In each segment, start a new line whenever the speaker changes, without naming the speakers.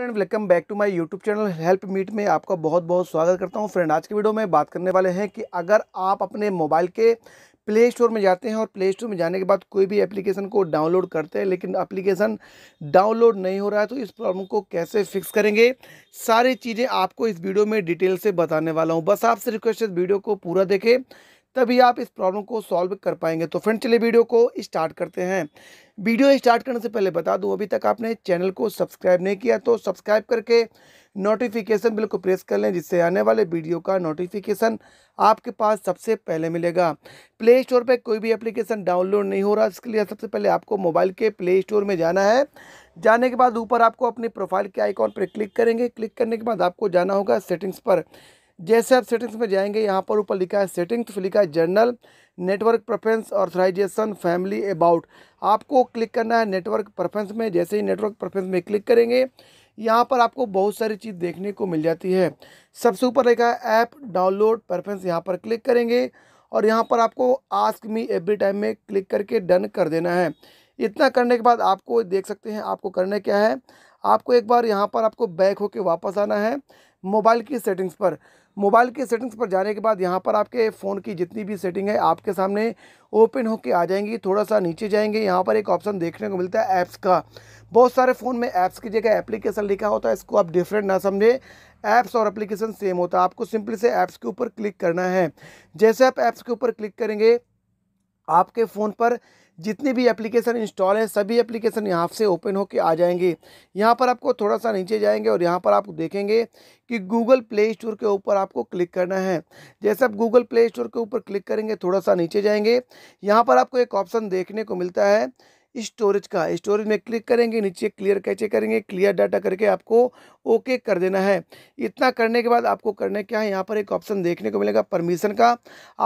friend welcome back to my YouTube channel हेल्प मीट में आपका बहुत बहुत स्वागत करता हूं फ्रेंड आज के वीडियो में बात करने वाले हैं कि अगर आप अपने मोबाइल के प्ले स्टोर में जाते हैं और प्ले स्टोर में जाने के बाद कोई भी एप्लीकेशन को डाउनलोड करते हैं लेकिन एप्लीकेशन डाउनलोड नहीं हो रहा है तो इस प्रॉब्लम को कैसे फिक्स करेंगे सारी चीज़ें आपको इस वीडियो में डिटेल से बताने वाला हूँ बस आपसे रिक्वेस्ट है वीडियो को पूरा देखें तभी आप इस प्रॉब्लम को सॉल्व कर पाएंगे तो फ्रेंड चलिए वीडियो को स्टार्ट करते हैं वीडियो स्टार्ट करने से पहले बता दूं अभी तक आपने चैनल को सब्सक्राइब नहीं किया तो सब्सक्राइब करके नोटिफिकेशन बिल को प्रेस कर लें जिससे आने वाले वीडियो का नोटिफिकेशन आपके पास सबसे पहले मिलेगा प्ले स्टोर पर कोई भी एप्लीकेशन डाउनलोड नहीं हो रहा इसके लिए सबसे पहले आपको मोबाइल के प्ले स्टोर में जाना है जाने के बाद ऊपर आपको अपनी प्रोफाइल के आइकॉन पर क्लिक करेंगे क्लिक करने के बाद आपको जाना होगा सेटिंग्स पर जैसे आप सेटिंग्स में जाएंगे यहाँ पर ऊपर लिखा है सेटिंग्स तो लिखा है general network preference authorization family about आपको क्लिक करना है नेटवर्क प्रेफरेंस में जैसे ही नेटवर्क प्रेफरेंस में क्लिक करेंगे यहाँ पर आपको बहुत सारी चीज़ देखने को मिल जाती है सबसे ऊपर लिखा है ऐप डाउनलोड प्रेफरेंस यहाँ पर क्लिक करेंगे और यहाँ पर आपको आस्क मी एवरी टाइम में क्लिक करके डन कर देना है इतना करने के बाद आपको देख सकते हैं आपको करना क्या है आपको एक बार यहाँ पर आपको बैक होके वापस आना है मोबाइल की सेटिंग्स पर मोबाइल के सेटिंग्स पर जाने के बाद यहाँ पर आपके फ़ोन की जितनी भी सेटिंग है आपके सामने ओपन होकर आ जाएंगी थोड़ा सा नीचे जाएंगे यहाँ पर एक ऑप्शन देखने को मिलता है ऐप्स का बहुत सारे फ़ोन में ऐप्स की जगह एप्लीकेशन लिखा होता है इसको आप डिफरेंट ना समझें ऐप्स और एप्लीकेशन सेम होता है आपको सिंपली से ऐप्स के ऊपर क्लिक करना है जैसे आप ऐप्स के ऊपर क्लिक करेंगे आपके फ़ोन पर जितनी भी एप्लीकेशन इंस्टॉल है सभी एप्लीकेशन यहाँ से ओपन होकर आ जाएंगे यहाँ पर आपको थोड़ा सा नीचे जाएंगे और यहाँ पर आप देखेंगे कि गूगल प्ले स्टोर के ऊपर आपको क्लिक करना है जैसे आप गूगल प्ले स्टोर के ऊपर क्लिक करेंगे थोड़ा सा नीचे जाएंगे यहाँ पर आपको एक ऑप्शन देखने को मिलता है स्टोरेज का स्टोरेज में क्लिक करेंगे नीचे क्लियर कैचे करेंगे क्लियर डाटा करके आपको ओके कर देना है इतना करने के बाद आपको करने क्या है यहाँ पर एक ऑप्शन देखने को मिलेगा परमिशन का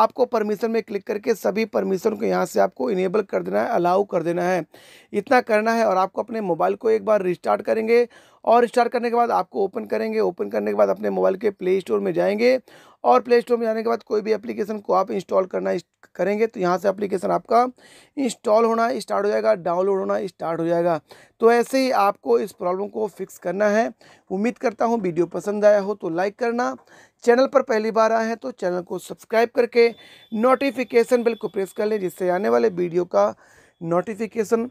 आपको परमिशन में क्लिक करके सभी परमिशन को यहाँ से आपको इनेबल कर देना है अलाउ कर देना है इतना करना है और आपको अपने मोबाइल को एक बार रिस्टार्ट करेंगे और स्टार्ट करने के बाद आपको ओपन करेंगे ओपन करने के बाद अपने मोबाइल के प्ले स्टोर में जाएंगे और प्ले स्टोर में जाने के बाद कोई भी एप्लीकेशन को आप इंस्टॉल करना करेंगे तो यहाँ से एप्लीकेशन आपका इंस्टॉल होना स्टार्ट हो जाएगा डाउनलोड होना स्टार्ट हो जाएगा तो ऐसे ही आपको इस प्रॉब्लम को फिक्स करना है उम्मीद करता हूँ वीडियो पसंद आया हो तो लाइक करना चैनल पर पहली बार आए हैं तो चैनल को सब्सक्राइब करके नोटिफिकेशन बिल को प्रेस कर लें जिससे आने वाले वीडियो का नोटिफिकेशन